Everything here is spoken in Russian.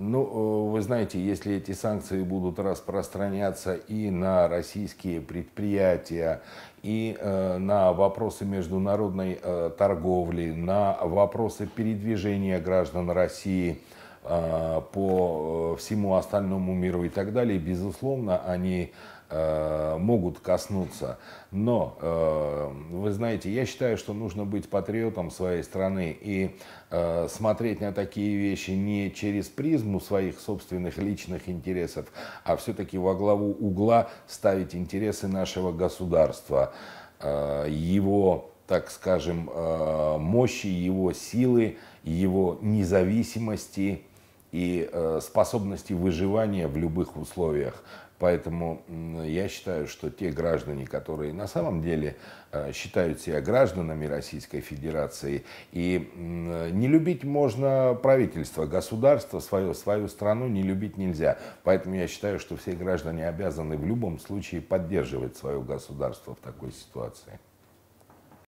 Ну, вы знаете, если эти санкции будут распространяться и на российские предприятия, и э, на вопросы международной э, торговли, на вопросы передвижения граждан России, а, по э, всему остальному миру и так далее, безусловно, они э, могут коснуться. Но, э, вы знаете, я считаю, что нужно быть патриотом своей страны и смотреть на такие вещи не через призму своих собственных личных интересов, а все-таки во главу угла ставить интересы нашего государства, его, так скажем, мощи, его силы, его независимости и э, способности выживания в любых условиях. Поэтому я считаю, что те граждане, которые на самом деле э, считают себя гражданами Российской Федерации, и не любить можно правительство, государство, свою, свою страну не любить нельзя. Поэтому я считаю, что все граждане обязаны в любом случае поддерживать свое государство в такой ситуации.